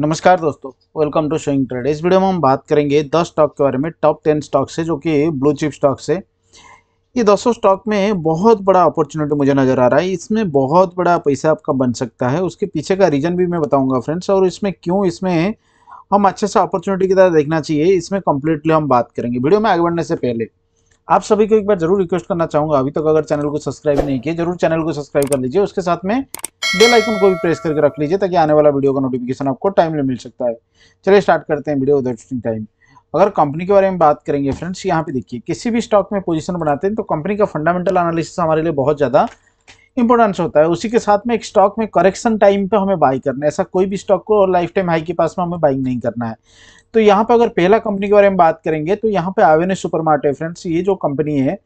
नमस्कार दोस्तों welcome to showing trade इस वीडियो में हम बात करेंगे दस स्टॉक के बारे में टॉप टेन स्टॉक से जो कि ब्लू चिप स्टॉक से ये दसों स्टॉक में बहुत बड़ा अपॉर्चुनिटी मुझे नज़र आ रहा है इसमें बहुत बड़ा पैसा आपका बन सकता है उसके पीछे का रीज़न भी मैं बताऊंगा फ्रेंड्स और इसमें क्यों इसमें हम अच्छे से अपॉर्चुनिटी की तरह देखना चाहिए इसमें कम्प्लीटली हम बात करेंगे वीडियो में आगे बढ़ने से पहले आप सभी को एक बार जरूर रिक्वेस्ट करना चाहूँगा अभी तक अगर चैनल को सब्सक्राइब नहीं किया जरूर चैनल को सब्सक्राइब कर लीजिए उसके साथ में बेल आइकन को भी प्रेस करके रख लीजिए ताकि आने वाला वीडियो का नोटिफिकेशन आपको टाइमली मिल सकता है चलिए स्टार्ट करते हैं वीडियो उधर टाइम अगर कंपनी के बारे में बात करेंगे फ्रेंड्स यहाँ पे देखिए किसी भी स्टॉक में पोजीशन बनाते हैं तो कंपनी का फंडामेंटल एनालिसिस हमारे लिए बहुत ज़्यादा इंपॉर्टेंस होता है उसी के साथ में एक स्टॉक में करेक्शन टाइम पे हमें बाई करना है ऐसा कोई भी स्टॉक को लाइफ टाइम हाई के पास में हमें बाइंग नहीं करना है तो यहाँ पे अगर पहला कंपनी के बारे में बात करेंगे तो यहाँ पे आवेन सुपर मार्केट फ्रेंड्स ये जो कंपनी है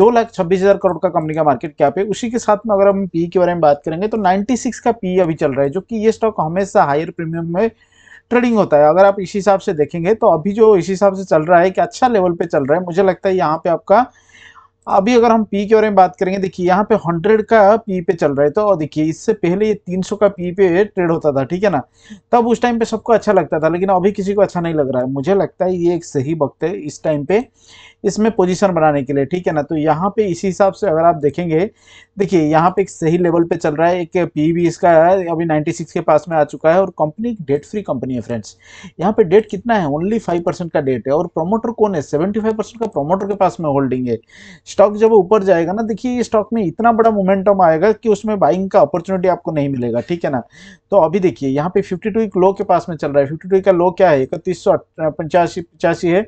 दो लाख छब्बीस हज़ार करोड़ का कंपनी का मार्केट कैप है उसी के साथ में अगर हम पी e के बारे में बात करेंगे तो सिक्स का पी e अभी चल रहा है जो कि ये स्टॉक हमेशा हायर प्रीमियम में ट्रेडिंग होता है अगर आप इसी हिसाब से देखेंगे तो अभी जो इस हिसाब से चल रहा है कि अच्छा लेवल पे चल रहा है मुझे लगता है यहाँ पे आपका अभी अगर हम पी के बारे में बात करेंगे देखिए यहाँ पे 100 का पी पे चल रहा है तो और देखिए इससे पहले ये 300 का पी पे ट्रेड होता था ठीक है ना तब उस टाइम पे सबको अच्छा लगता था लेकिन अभी किसी को अच्छा नहीं लग रहा है मुझे लगता है ये एक सही वक्त है इस टाइम पे इसमें पोजीशन बनाने के लिए ठीक है ना तो यहाँ पे इसी हिसाब से अगर आप देखेंगे देखिए यहाँ पे एक सही लेवल पे चल रहा है एक पी भी e इसका अभी 96 के पास में आ चुका है और कंपनी डेट फ्री कंपनी है फ्रेंड्स यहाँ पे डेट कितना है ओनली फाइव परसेंट का डेट है और प्रोमोटर कौन है सेवेंटी फाइव परसेंट का प्रोमोटर के पास में होल्डिंग है स्टॉक जब ऊपर जाएगा ना देखिए ये स्टॉक में इतना बड़ा मोमेंटम आएगा कि उसमें बाइंग का अपॉर्चुनिटी आपको नहीं मिलेगा ठीक है ना तो अभी देखिए यहाँ पे फिफ्टी टू लो के पास में चल रहा है फिफ्टी टू का लो क्या है इकतीस सौ पचासी है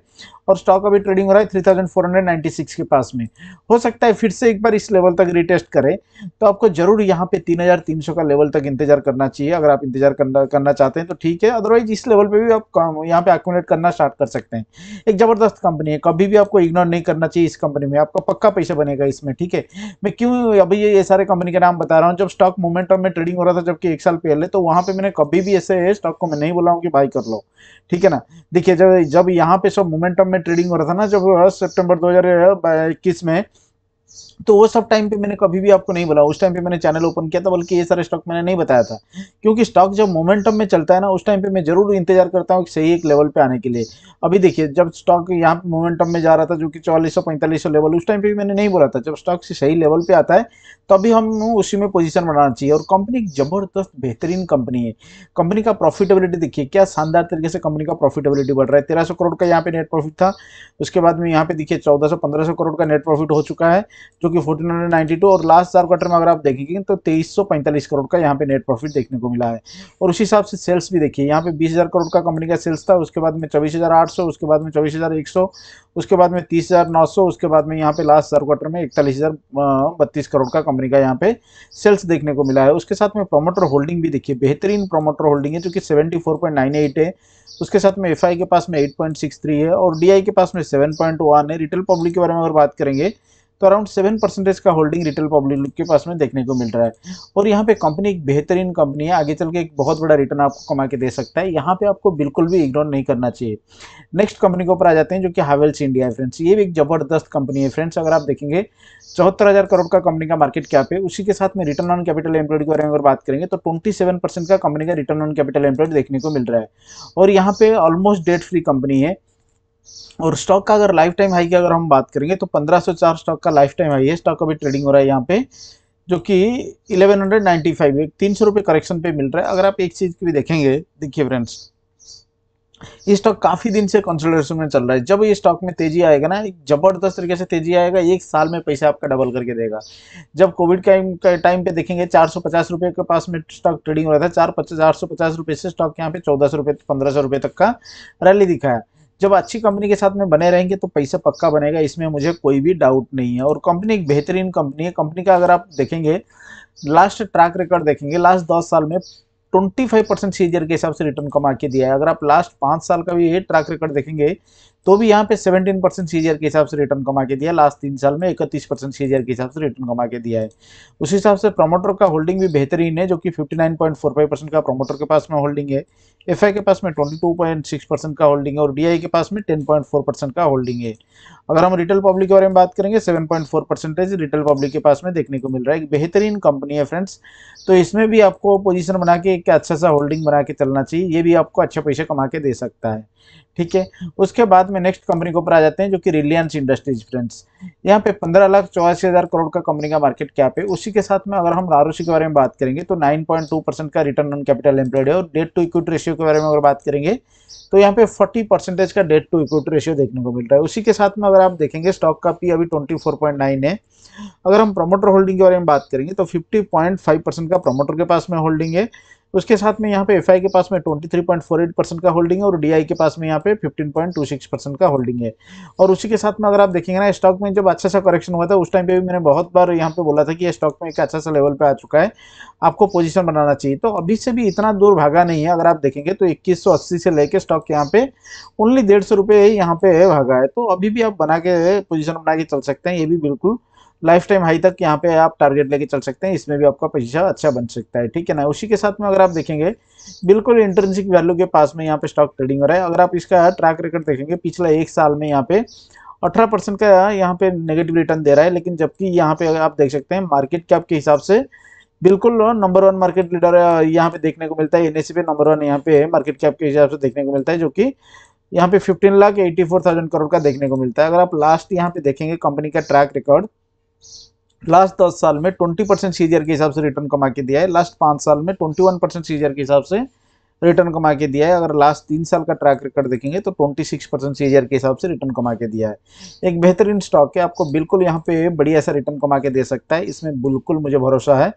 और स्टॉक अभी ट्रेडिंग हो रहा है 3496 के पास में हो सकता है फिर से एक बार इस लेवल तक रिटेस्ट करें तो आपको ज़रूर यहाँ पे 3300 का लेवल तक इंतजार करना चाहिए अगर आप इंतजार करना करना चाहते हैं तो ठीक है अदरवाइज इस लेवल पे भी आप काम यहाँ पे एक्यूमुलेट करना स्टार्ट कर सकते हैं एक ज़बरदस्त कंपनी है कभी भी आपको इग्नोर नहीं करना चाहिए इस कंपनी में आपका पक्का पैसा बनेगा इसमें ठीक है मैं क्यों अभी ये सारे कंपनी के नाम बता रहा हूँ जब स्टॉक मूवमेंट में ट्रेडिंग हो रहा था जबकि एक साल पहले तो वहाँ पर मैंने कभी भी ऐसे स्टॉक को मैं नहीं बोला हूँ कि बाई कर लो ठीक है ना देखिए जब जब यहाँ पे सब मोमेंटम में ट्रेडिंग हो रहा था ना जब हज़ार इक्कीस में तो वो सब टाइम पे मैंने कभी भी आपको नहीं बोला उस टाइम पे मैंने चैनल ओपन किया था बल्कि ये सारे स्टॉक मैंने नहीं बताया था क्योंकि स्टॉक जब मोमेंटम में चलता है ना उस टाइम पे मैं जरूर इंतजार करता हूँ सही एक लेवल पे आने के लिए अभी देखिए जब स्टॉक यहाँ पे मोमेंटम में जा रहा था जो कि चौलीस सौ पैंतालीस सौ लेवल उस टाइम पे भी मैंने नहीं बोला था जब स्टॉक से सही लेवल पे आता है तभी हम उसी में पोजिशन बनाना चाहिए और कंपनी जबरदस्त बेहतरीन कंपनी है कंपनी का प्रॉफिटेबिलिटी देखिए क्या शानदार तरीके से कंपनी का प्रॉफिटेबिलिटी बढ़ रहा है तेरह करोड़ का यहाँ पे नेट प्रॉफिट था उसके बाद में यहाँ पे देखिए चौदह सौ करोड़ का नेट प्रॉफिट हो चुका है जो कि 1492 और लास्ट चार क्वार्टर में अगर आप देखेंगे तो 2345 करोड़ का यहाँ पे नेट प्रॉफिट देखने को मिला है और उसी हिसाब से सेल्स भी देखिए यहाँ पे 20000 करोड़ का कंपनी का सेल्स था उसके बाद में 24800 उसके बाद में 24100 उसके बाद में 30900 उसके बाद में यहाँ पे लास्ट चार क्वार्टर में इकतालीस बत्तीस करोड़ का कंपनी का यहाँ पे सेल्स देखने को मिला है उसके साथ में प्रोमोटर होल्डिंग भी देखिए बेहतरीन प्रोमोटर होल्डिंग है जो कि सेवेंटी है उसके साथ में एफ के पास में थ्री है और डी के पास में सेवन है रिटेल पब्लिक के बारे में अगर बात करेंगे तो अराउंड सेवन परसेंटेज का होल्डिंग रिटेल पब्लिक के पास में देखने को मिल रहा है और यहाँ पे कंपनी एक बेहतरीन कंपनी है आगे चल के एक बहुत बड़ा रिटर्न आपको कमा के दे सकता है यहाँ पे आपको बिल्कुल भी इग्नोर नहीं करना चाहिए नेक्स्ट कंपनी के ऊपर आ जाते हैं जो कि हावेल्स इंडिया है फ्रेंड्स ये भी एक जबरदस्त कंपनी है फ्रेंड्स अगर आप देखेंगे चौहत्तर हज़ार करोड़ का कंपनी का मार्केट कैप है उसी के साथ में रिटर्न ऑन कैपिटल एम्प्लॉयड के बारे में अगर बात करेंगे तो ट्वेंटी सेवन परसेंट का कंपनी का रिटर्न ऑन कैपिटल एम्प्लॉयड देखने को मिल रहा है और यहाँ पे ऑलमोस्ट डेट फ्री कंपनी है और स्टॉक का अगर लाइफ टाइम हाई की अगर हम बात करेंगे तो 1504 स्टॉक का लाइफ टाइम हाई है स्टॉक अभी ट्रेडिंग हो रहा है यहाँ पे जो कि 1195 एक तीन सौ रुपये करेक्शन पे मिल रहा है अगर आप एक चीज़ की भी देखेंगे देखिए फ्रेंड्स ये स्टॉक काफ़ी दिन से कंसल्टेशन में चल रहा है जब ये स्टॉक में तेजी आएगा ना जबरदस्त तरीके से तेजी आएगा एक साल में पैसा आपका डबल करके देगा जब कोविड टाइम टाइम पे देखेंगे चार सौ पचास रुपए के पास में स्टॉक ट्रेडिंग हो रहा था चार पचास चार सौ पचास रुपये से स्टॉक यहाँ पे चौदह सौ रुपये पंद्रह सौ रुपए तक का रैली दिखाया जब अच्छी कंपनी के साथ में बने रहेंगे तो पैसा पक्का बनेगा इसमें मुझे कोई भी डाउट नहीं है और कंपनी एक बेहतरीन कंपनी है कंपनी का अगर आप देखेंगे लास्ट ट्रैक रिकॉर्ड देखेंगे लास्ट दस साल में ट्वेंटी फाइव परसेंट सीजियर के हिसाब से रिटर्न कमा के दिया है अगर आप लास्ट पाँच साल का भी ये ट्रैक रिकॉर्ड देखेंगे तो भी यहाँ पे 17 परसेंट सीजियर के हिसाब से रिटर्न कमा के दिया लास्ट तीन साल में इकतीस परसेंट सीजियर के हिसाब से रिटर्न कमा के दिया है उस हिसाब से प्रमोटर का होल्डिंग भी बेहतरीन है जो कि fifty nine point four five percent का प्रमोटर के पास में होल्डिंग है एफ के पास में 22.6 परसेंट का होल्डिंग है और डी के पास में 10.4 परसेंट का होल्डिंग है अगर हम रिटेल पब्लिक के बारे में बात करेंगे 7.4 परसेंटेज रिटेल पब्लिक के पास में देखने को मिल रहा है एक बेहतरीन कंपनी है फ्रेंड्स तो इसमें भी आपको पोजिशन बना के एक अच्छा सा होल्डिंग बना के चलना चाहिए ये भी आपको अच्छा पैसा कमा के दे सकता है ठीक है उसके बाद में नेक्स्ट कंपनी के ऊपर आ जाते हैं जो कि रिलायंस इंडस्ट्रीज फ्रेंड्स यहाँ पे पंद्रह लाख चौरासी हज़ार करोड़ का कंपनी का मार्केट कैप है उसी के साथ में अगर हम आरओसी के बारे में बात करेंगे तो नाइन पॉइंट टू परसेंट का रिटर्न ऑन कैपिटल एम्प्लॉयड है और डेट टू इक्विट रेशियो के बारे में अगर बात करेंगे तो यहाँ पे फोर्टी परसेंटेज का डेट टू इक्विटी रेशियो देखने को मिल रहा है उसी के साथ में अगर आप देखेंगे स्टॉक का पी अभी 24.9 है अगर हम प्रोमोटर होल्डिंग के बारे में बात करेंगे तो फाइव परसेंट का प्रोमोटर के पास में होल्डिंग है उसके साथ में यहाँ पे एफ के पास में 23.48 परसेंट का होल्डिंग है और डी के पास में यहाँ पे 15.26 परसेंट का होल्डिंग है और उसी के साथ में अगर आप देखेंगे ना स्टॉक में जब अच्छा सा करेक्शन हुआ था उस टाइम पे भी मैंने बहुत बार यहाँ पे बोला था कि स्टॉक में एक अच्छा सा लेवल पे आ चुका है आपको पोजिशन बनाना चाहिए तो अभी से भी इतना दूर भागा नहीं है अगर आप देखेंगे तो इक्कीस से लेकर स्टॉक यहाँ पे ओनली डेढ़ सौ रुपये यहाँ पे भागा है तो अभी भी आप बना के पोजिशन बना के चल सकते हैं ये भी बिल्कुल लाइफ टाइम हाई तक यहाँ पे आप टारगेट लेके चल सकते हैं इसमें भी आपका पैसा अच्छा बन सकता है ठीक है ना उसी के साथ में अगर आप देखेंगे बिल्कुल इंटर्नशिप वैल्यू के पास में यहाँ पे स्टॉक ट्रेडिंग हो रहा है अगर आप इसका ट्रैक रिकॉर्ड देखेंगे पिछला एक साल में यहाँ पे अठारह परसेंट का यहाँ पे नेगेटिव रिटर्न दे रहा है लेकिन जबकि यहाँ पे आप देख सकते हैं मार्केट कैप के हिसाब से बिल्कुल नंबर वन मार्केट लीडर यहाँ पे देखने को मिलता है एन पे नंबर वन यहाँ पे मार्केट कैप के हिसाब से देखने को मिलता है जो कि यहाँ पे fifteen lakh eighty four thousand crore का देखने को मिलता है अगर आप लास्ट यहाँ पे देखेंगे कंपनी का ट्रैक रिकॉर्ड लास्ट दस साल में ट्वेंटी परसेंट सीजियर के हिसाब से रिटर्न कमा के दिया है लास्ट पाँच साल में ट्वेंटी वन परसेंट सीजियर के हिसाब से रिटर्न कमा के दिया है अगर लास्ट तीन साल का ट्रैक रिकॉर्ड देखेंगे तो ट्वेंटी सिक्स परसेंट सीजियर के हिसाब से रिटर्न कमा के दिया है एक बेहतरीन स्टॉक है आपको बिल्कुल यहाँ पे बढ़िया सा रिटर्न कमा के दे सकता है इसमें बिल्कुल मुझे भरोसा है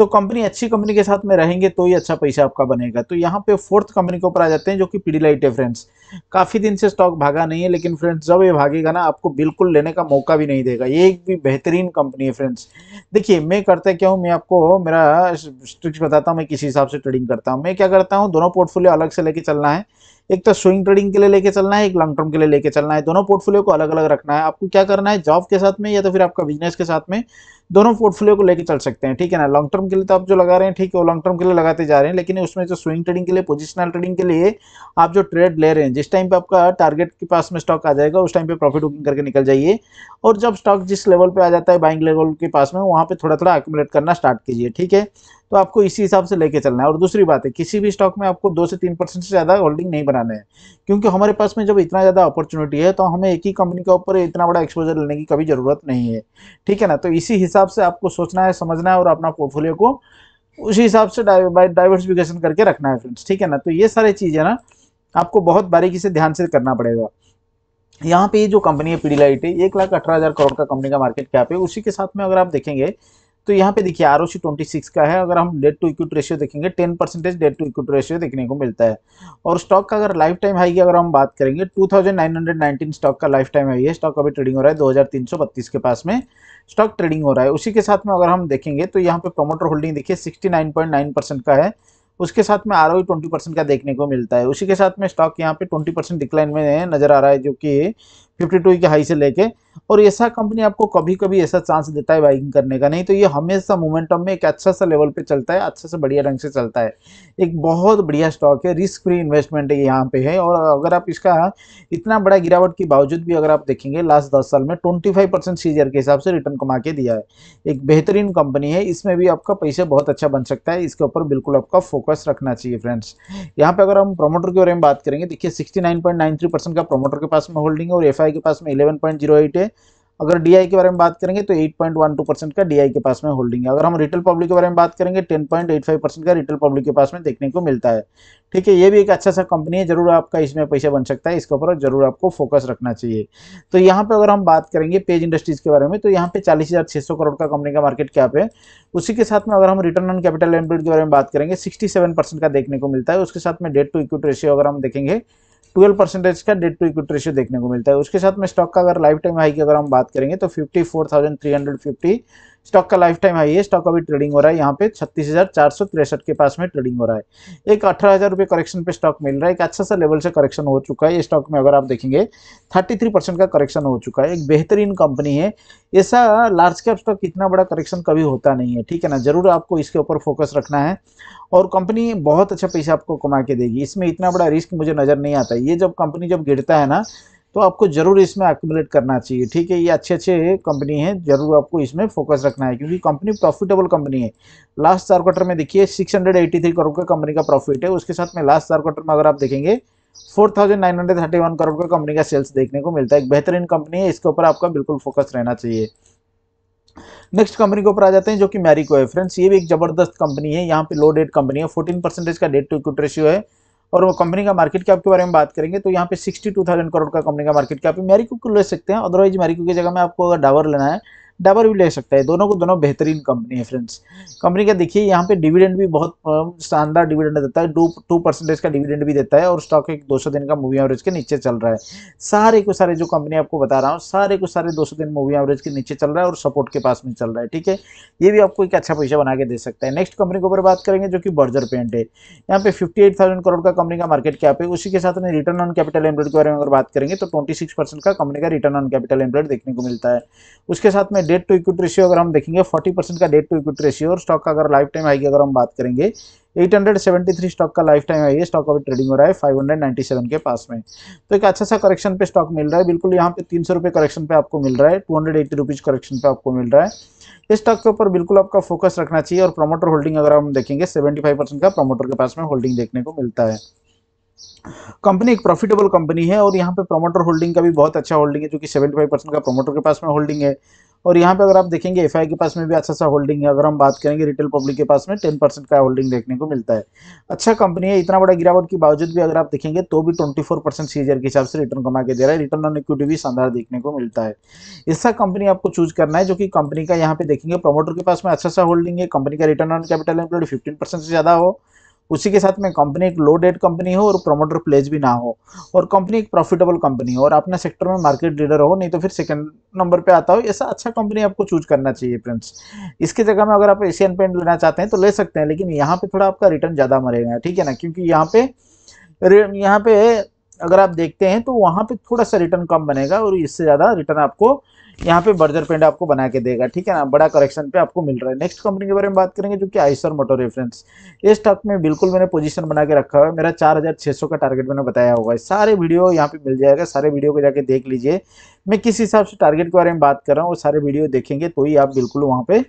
तो कंपनी अच्छी कंपनी के साथ में रहेंगे तो ही अच्छा पैसा आपका बनेगा तो यहाँ पे फोर्थ कंपनी के ऊपर आ जाते हैं जो कि पीडीलाइट है फ्रेंड्स काफ़ी दिन से स्टॉक भागा नहीं है लेकिन फ्रेंड्स जब ये भागेगा ना आपको बिल्कुल लेने का मौका भी नहीं देगा ये एक भी बेहतरीन कंपनी है फ्रेंड्स देखिए मैं करता क्या हूँ मैं आपको मेरा स्ट्रिक्स बताता हूँ मैं किसी हिसाब से ट्रेडिंग करता हूँ मैं क्या करता हूँ दोनों पोर्टफोलियो अलग से लेके चलना है एक तो स्विंग ट्रेडिंग के लिए लेके चलना है एक लॉन्ग टर्म के लिए लेके चलना है दोनों पोर्टफोलियो को अलग अलग रखना है आपको क्या करना है जॉब के साथ में या तो फिर आपका बिजनेस के साथ में दोनों पोर्टफोलियो को लेकर चल सकते हैं ठीक है ना लॉन्ग टर्म के लिए तो आप जो लगा रहे हैं ठीक है वो लॉन्ग टर्म के लिए लगाते जा रहे हैं लेकिन उसमें जो स्विंग ट्रेडिंग के लिए पोजिशनल ट्रेडिंग के लिए आप जो ट्रेड ले रहे हैं जिस टाइम पे आपका टारगेट के पास में स्टॉक आ जाएगा उस टाइम पे प्रॉफिट बुकिंग करके निकल जाइए और जब स्टॉक जिस लेवल पे आ जाता है बाइंग लेवल के पास में वहाँ पर थोड़ा थोड़ा एक्मुलेट करना स्टार्ट कीजिए ठीक है तो आपको इसी हिसाब से लेके चलना है और दूसरी बात है किसी भी स्टॉक में आपको दो से तीन परसेंट से ज़्यादा होल्डिंग नहीं बनाना है क्योंकि हमारे पास में जब इतना ज़्यादा अपॉर्चुनिटी है तो हमें एक ही कंपनी के ऊपर इतना बड़ा एक्सपोजर लेने की कभी ज़रूरत नहीं है ठीक है ना तो इसी हिसाब हिसाब से आपको सोचना है समझना है और अपना पोर्टफोलियो को उसी हिसाब से डाइवर्सिफिकेशन करके रखना है फ्रेंड्स ठीक है ना तो ये सारी चीज़ें ना आपको बहुत बारीकी से ध्यान से करना पड़ेगा यहाँ पे ये जो कंपनी है पीडीलाइट एक लाख अठारह हज़ार करोड़ का कंपनी का मार्केट कैप है उसी के साथ में अगर आप देखेंगे तो यहाँ पे देखिए आर ओ सी का है अगर हम डेट टू इक्विट रेशियो देखेंगे ten percentage debt to equity ratio देखने को मिलता है और स्टॉक का अगर लाइफ टाइम हाई की अगर हम बात करेंगे 2919 स्टॉक का लाइफ टाइम हाई है स्टॉक अभी ट्रेडिंग हो रहा है 2332 के पास में स्टॉक ट्रेडिंग हो रहा है उसी के साथ में अगर हम देखेंगे तो यहाँ पे प्रमोटर होल्डिंग देखिए सिक्सटी का है उसके साथ में आर ओ ट्वेंटी परसेंट का देखने को मिलता है उसी के साथ में स्टॉक यहाँ पे ट्वेंटी परसेंट डिक्लाइन में नजर आ रहा है जो कि फिफ्टी टू के हाई से लेके और ऐसा कंपनी आपको कभी कभी ऐसा चांस देता है बाइकिंग करने का नहीं तो ये हमेशा मोमेंटम में एक अच्छा सा लेवल पे चलता है अच्छा से बढ़िया ढंग से चलता है एक बहुत बढ़िया स्टॉक है रिस्क फ्री इन्वेस्टमेंट है यहाँ पे है और अगर आप इसका इतना बड़ा गिरावट के बावजूद भी अगर आप देखेंगे लास्ट दस साल में ट्वेंटी फाइव परसेंट सीजियर के हिसाब से रिटर्न कमा के दिया है एक बेहतरीन कंपनी है इसमें भी आपका पैसा बहुत अच्छा बन सकता है इसके ऊपर बिल्कुल आपका फोकस रखना चाहिए फ्रेंड्स यहाँ पे अगर हम प्रोमोटर के बारे में बात करेंगे देखिए सिक्सटी का प्रोमोटर के पास में होल्डिंग है और एफ आई के पास में इलेवन पॉइंट जीरो एट है अगर डीआई के बारे में बात करेंगे तो eight point one two percent का डीआई के पास में होल्डिंग है अगर हम रिटेल पब्लिक के बारे में बात करेंगे ten point eight five percent का रिटेल पब्लिक के पास में देखने को मिलता है ठीक है ये भी एक अच्छा सा कंपनी है जरूर आपका इसमें पैसा बन सकता है इसके ऊपर जरूर आपको फोकस रखना चाहिए तो यहाँ पे अगर हम बात करेंगे पेज इंडस्ट्रीज के बारे में तो यहाँ पे चालीस करोड़ का कंपनी का मार्केट कैप है उसी के साथ में अगर हम रिटर्न ऑन कैपिटल एम्प्लॉयड के बारे में बात करेंगे सिक्सटी का देखने को मिलता है उसके साथ में डेट टू इक्विट रेशियो अगर हम देखेंगे ट्वेल्व परसेंटेज का डेट टू इक्विटी रेशियो देखने को मिलता है उसके साथ में स्टॉक का अगर लाइफ टाइम हाई की अगर हम बात करेंगे तो fifty four thousand three hundred fifty stock का लाइफ टाइम हाई है स्टॉक अभी ट्रेडिंग हो रहा है यहाँ पे छत्तीस हजार चार सौ तिरसठ के पास में ट्रेडिंग हो रहा है एक अठारह हजार रुपये करेक्शन पे स्टॉक मिल रहा है एक अच्छा सा लेवल से करेक्शन हो चुका है ये स्टॉक में अगर आप देखेंगे थर्टी थ्री परसेंट का करेक्शन हो चुका है एक बेहतरीन कंपनी है ऐसा लार्ज कैप स्टॉक इतना बड़ा करेक्शन कभी होता नहीं है ठीक है ना जरूर आपको इसके ऊपर फोकस रखना है और कंपनी बहुत अच्छा पैसा आपको कमा के देगी इसमें इतना बड़ा रिस्क मुझे नज़र नहीं आता ये जब कंपनी जब गिरता है ना तो आपको ज़रूर इसमें एक्यूमुलेट करना चाहिए ठीक है ये अच्छे अच्छे कंपनी है ज़रूर आपको इसमें फोकस रखना है क्योंकि कंपनी प्रॉफिटेबल कंपनी है लास्ट चार क्वार्टर में देखिए 683 करोड़ का कंपनी का प्रॉफिट है उसके साथ में लास्ट चार क्वार्टर में अगर आप देखेंगे 4931 करोड़ का कंपनी का सेल्स देखने को मिलता है एक बेहतरीन कंपनी है इसके ऊपर आपका बिल्कुल फोकस रहना चाहिए नेक्स्ट कंपनी के ऊपर आ जाते हैं जो कि मैरिको है फ्रेंड्स ये भी एक जबरदस्त कंपनी है यहाँ पे लो डेट कंपनी है 14 परसेंटेज का डेट टू इक्विटी रेशियो है और वो कंपनी का मार्केट कैप के बारे में बात करेंगे तो यहाँ पे सिक्सटी टू थाउजेंड करोड़ का कंपनी का मार्केट कैप मैरिको को ले सकते हैं अदरवाइज मैरिको की जगह में आपको अगर डावर लेना है डाबर भी ले सकता है दोनों को दोनों बेहतरीन कंपनी है फ्रेंड्स कंपनी का देखिए यहाँ पे डिविडेंड भी बहुत शानदार डिविडेंड देता है टू टू परसेंटेज का डिविडेंड भी देता है और स्टॉक एक 200 दिन का मूवी एवरेज के नीचे चल रहा है सारे को सारे जो कंपनी आपको बता रहा हूँ सारे को सारे दो दिन मूवी एवरेज के नीचे चल रहा है और सपोर्ट के पास में चल रहा है ठीक है ये भी आपको एक अच्छा पैसा बना के दे सकता है नेक्स्ट कंपनी के ऊपर बात करेंगे जो कि बर्जर पेंट है यहाँ पे फिफ्टी करोड़ का कंपनी का मार्केट कैप है उसी के साथ में रिटर्न ऑन कैपिटल एम्प्लॉयड के बारे में अगर बात करेंगे तो ट्वेंटी का कंपनी का रिटर्न ऑन कैपिटल एम्प्लॉयड देखने को मिलता है उसके साथ में डेट टू इक्विटी रेशियो अगर हम देखेंगे 40 परसेंट का डेट टू इक्विटी रेशियो और स्टॉक का अगर लाइफ टाइम आई की अगर हम बात करेंगे 873 स्टॉक का लाइफ टाइम आई है स्टॉक अभी ट्रेडिंग हो रहा है 597 के पास में तो एक अच्छा सा करेक्शन पे स्टॉक मिल रहा है बिल्कुल यहाँ पे तीन सौ करेक्शन पे आपको मिल रहा है टू हंड्रेड करेक्शन पे आपको मिल रहा है इस स्टॉक के ऊपर बिल्कुल आपका फोकस रखना चाहिए और प्रोमोटर होल्डिंग अगर हम देखेंगे सेवेंटी का प्रोमोटर के पास में होल्डिंग देखने को मिलता है कंपनी एक प्रॉफिटेबल कंपनी है और यहाँ पे प्रमोटर होल्डिंग का भी बहुत अच्छा होल्डिंग है जो कि 75 परसेंट का प्रमोटर के पास में होल्डिंग है और यहाँ पे अगर आप देखेंगे एफ के पास में भी अच्छा सा होल्डिंग है अगर हम बात करेंगे रिटेल पब्लिक के पास में टेन परसेंट का होल्डिंग देखने को मिलता है अच्छा कंपनी है इतना बड़ा गिरावट के बावजूद भी अगर आप देखेंगे तो भी ट्वेंटी फोर परसेंट सीजर के हिसाब से रिटर्न कमा के दे रहा है रिटर्न ऑन इक्विटी भी शानदार देखने को मिलता है ऐसा कंपनी आपको चूज करना है जो कि कंपनी का यहाँ पे देखेंगे प्रोमोटर के पास में अच्छा सा होल्डिंग है कंपनी का return on capital fifteen fifteen से ज़्यादा हो उसी के साथ में कंपनी एक लो डेट कंपनी हो और प्रमोटर प्लेज भी ना हो और कंपनी एक प्रॉफिटेबल कंपनी हो और अपने सेक्टर में मार्केट लीडर हो नहीं तो फिर सेकेंड नंबर पे आता हो ऐसा अच्छा कंपनी आपको चूज करना चाहिए फ्रेंड्स इसकी जगह में अगर आप एशियन पेंट लेना चाहते हैं तो ले सकते हैं लेकिन यहाँ पर थोड़ा आपका रिटर्न ज़्यादा मरेगा ठीक है ना क्योंकि यहाँ पे यहाँ पे अगर आप देखते हैं तो वहाँ पर थोड़ा सा रिटर्न कम बनेगा और इससे ज़्यादा रिटर्न आपको यहाँ पे बर्जर पेंट आपको बना के देगा ठीक है ना बड़ा करेक्शन पे आपको मिल रहा है नेक्स्ट कंपनी के बारे में बात करेंगे जो कि आइसर मोटो रेफरेंस ये स्टॉक में बिल्कुल मैंने पोजीशन बना के रखा हुआ है मेरा 4600 का टारगेट मैंने बताया होगा सारे वीडियो यहाँ पे मिल जाएगा सारे वीडियो को जाके देख लीजिए मैं किस हिसाब से टारगेट के बारे में बात कर रहा हूँ वो सारे वीडियो देखेंगे तो ही आप बिल्कुल वहाँ पर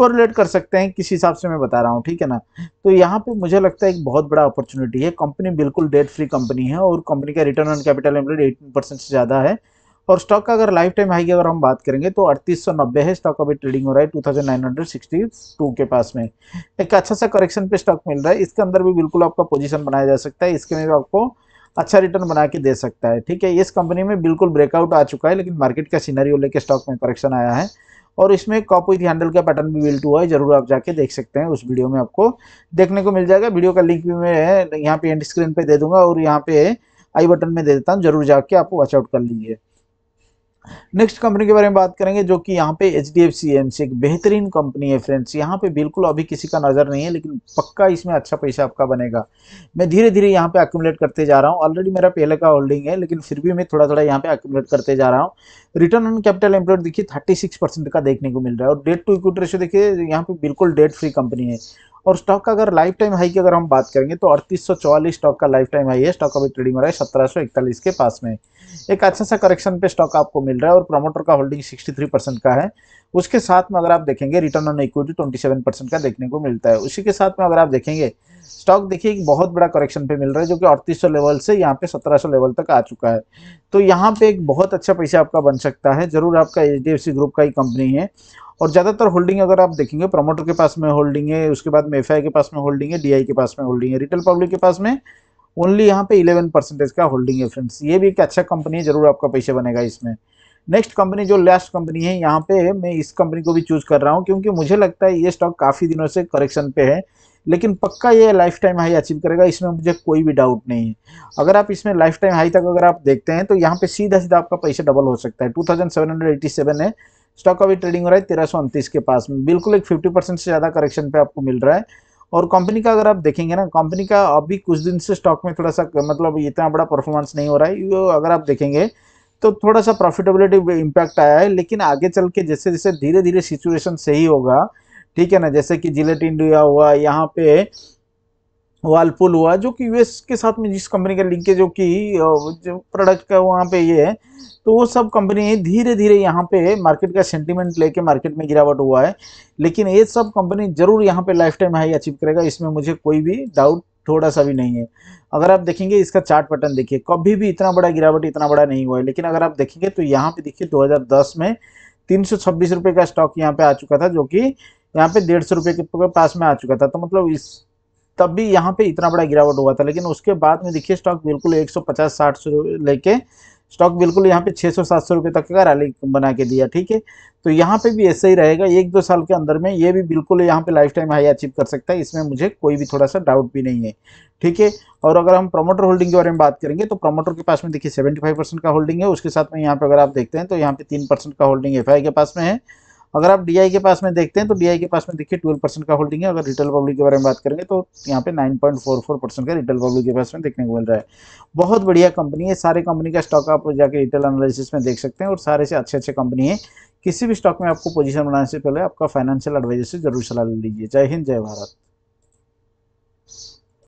कोरिलेट कर सकते हैं किस हिसाब से मैं बता रहा हूँ ठीक है ना तो यहाँ पे मुझे लगता है एक बहुत बड़ा अपॉर्चुनिटी है कंपनी बिल्कुल डेट फ्री कंपनी है और कंपनी का return on capital employed eighteen percent से ज़्यादा है और स्टॉक का अगर लाइफ टाइम हाई की अगर हम बात करेंगे तो नब्बे है स्टॉक अभी ट्रेडिंग हो रहा है टू के पास में एक अच्छा सा करेक्शन पे स्टॉक मिल रहा है इसके अंदर भी बिल्कुल आपका पोजीशन बनाया जा सकता है इसके में भी आपको अच्छा रिटर्न बना के दे सकता है ठीक है इस कंपनी में बिल्कुल ब्रेकआउट आ चुका है लेकिन मार्केट का सीनरी लेके स्टॉक में करेक्शन आया है और इसमें कॉप विथ हैंडल का पैटर्न भी बिल्ट हुआ है जरूर आप जाके देख सकते हैं उस वीडियो में आपको देखने को मिल जाएगा वीडियो का लिंक भी मैं यहाँ पे एंड स्क्रीन पे दे दूंगा और यहाँ पे आई बटन में दे देता हूँ जरूर जाके आप वॉचआउट कर लीजिए नेक्स्ट कंपनी के बारे में बात करेंगे जो कि यहाँ पे H D F C M एक बेहतरीन कंपनी है फ्रेंड्स यहाँ पे बिल्कुल अभी किसी का नज़र नहीं है लेकिन पक्का इसमें अच्छा पैसा आपका बनेगा मैं धीरे धीरे यहाँ पे एक्यूमलेट करते जा रहा हूँ ऑलरेडी मेरा पहले का होल्डिंग है लेकिन फिर भी मैं थोड़ा थोड़ा यहाँ पे एक्यूमलेट करते जा रहा हूँ रिटर्न ऑन कैपिटल एम्प्लॉयड देखिए थर्टी सिक्स परसेंट का देखने को मिल रहा है और डेट टू इक्विटी रेशो देखिए यहाँ पे बिल्कुल डेट फ्री कंपनी है और स्टॉक का अगर लाइफ टाइम हाई की अगर हम बात करेंगे तो अड़तीस स्टॉक का लाइफ टाइम हाई है स्टॉक अभी ट्रेडिंग हो रहा है सत्रह के पास में एक अच्छा सा करेक्शन पे स्टॉक आपको मिल रहा है और प्रमोटर का होल्डिंग 63 परसेंट का है उसके साथ में अगर आप देखेंगे रिटर्न ऑन इक्विटी 27 परसेंट का देखने को मिलता है उसी के साथ में अगर आप देखेंगे स्टॉक देखिए एक बहुत बड़ा करेक्शन पे मिल रहा है जो कि अड़तीस लेवल से यहाँ पे 1700 लेवल तक आ चुका है तो यहाँ पे एक बहुत अच्छा पैसा आपका बन सकता है जरूर आपका एच ग्रुप का ही कंपनी है और ज़्यादातर होल्डिंग अगर आप देखेंगे प्रमोटर के पास में होल्डिंग है उसके बाद में एफ के पास में होल्डिंग है डी के पास में होल्डिंग है रिटेल पब्लिक के पास में ओनली यहाँ पे 11 परसेंटेज का होल्डिंग है फ्रेंड्स ये भी एक अच्छा कंपनी है जरूर आपका पैसे बनेगा इसमें नेक्स्ट कंपनी जो लास्ट कंपनी है यहाँ पे मैं इस कंपनी को भी चूज कर रहा हूँ क्योंकि मुझे लगता है ये स्टॉक काफ़ी दिनों से करेक्शन पे है लेकिन पक्का ये लाइफ टाइम हाई अचीव करेगा इसमें मुझे कोई भी डाउट नहीं है अगर आप इसमें लाइफ टाइम हाई तक अगर आप देखते हैं तो यहाँ पे सीधा सीधा आपका पैसा डबल हो सकता है टू है स्टॉक अभी ट्रेडिंग हो रहा है तेरह के पास में बिल्कुल एक फिफ्टी परसेंट से ज़्यादा करेक्शन पे आपको मिल रहा है और कंपनी का अगर आप देखेंगे ना कंपनी का अभी कुछ दिन से स्टॉक में थोड़ा सा मतलब इतना बड़ा परफॉर्मेंस नहीं हो रहा है ये अगर आप देखेंगे तो थोड़ा सा प्रॉफिटेबिलिटी इम्पैक्ट आया है लेकिन आगे चल के जैसे जैसे धीरे धीरे सिचुएशन सही होगा ठीक है ना जैसे कि जिलेट इंडिया हुआ यहाँ पे वालपुल हुआ जो कि यूएस के साथ में जिस कंपनी का लिंकेज जो कि जो प्रोडक्ट का वहाँ पे ये है तो वो सब कंपनी धीरे धीरे यहाँ पे मार्केट का सेंटीमेंट लेके मार्केट में गिरावट हुआ है लेकिन ये सब कंपनी जरूर यहाँ पे लाइफ टाइम हाई अचीव करेगा इसमें मुझे कोई भी डाउट थोड़ा सा भी नहीं है अगर आप देखेंगे इसका चार्ट पैटर्न देखिए कभी भी इतना बड़ा गिरावट इतना बड़ा नहीं हुआ है लेकिन अगर आप देखेंगे तो यहाँ पे देखिए 2010 में तीन सौ का स्टॉक यहाँ पे आ चुका था जो कि यहाँ पे डेढ़ सौ रुपये के पास में आ चुका था तो मतलब इस तब भी यहाँ पे इतना बड़ा गिरावट हुआ था लेकिन उसके बाद में देखिए स्टॉक बिल्कुल 150 60 सौ लेके स्टॉक बिल्कुल यहाँ पे 600 700 रुपए तक का रैली बना के दिया ठीक है तो यहाँ पे भी ऐसा ही रहेगा एक दो साल के अंदर में ये भी बिल्कुल यहाँ पे लाइफ टाइम हाई अचीव कर सकता है इसमें मुझे कोई भी थोड़ा सा डाउट भी नहीं है ठीक है और अगर हम प्रमोटर होल्डिंग के बारे में बात करेंगे तो प्रमोटर के पास में देखिए सेवेंटी फाइव परसेंट का होल्डिंग है उसके साथ में यहाँ पे अगर आप देखते हैं तो यहाँ पे तीन परसेंट का होल्डिंग एफ के पास में है अगर आप डीआई के पास में देखते हैं तो डी के पास में देखिए ट्वेल्व परसेंट का होल्डिंग है अगर रिटेल पब्लिक के बारे में बात करेंगे तो यहाँ पे nine point four four percent का रिटेल पब्लिक के पास में देखने को मिल रहा है बहुत बढ़िया कंपनी है सारे कंपनी का स्टॉक आप जाके रिटेल एनालिसिस में देख सकते हैं और सारे से अच्छे अच्छे कंपनी है किसी भी स्टॉक में आपको पोजिशन बनाने से पहले आपका फाइनेंशियल एडवाइजर से जरूर सलाह ले लीजिए जय हिंद जय भारत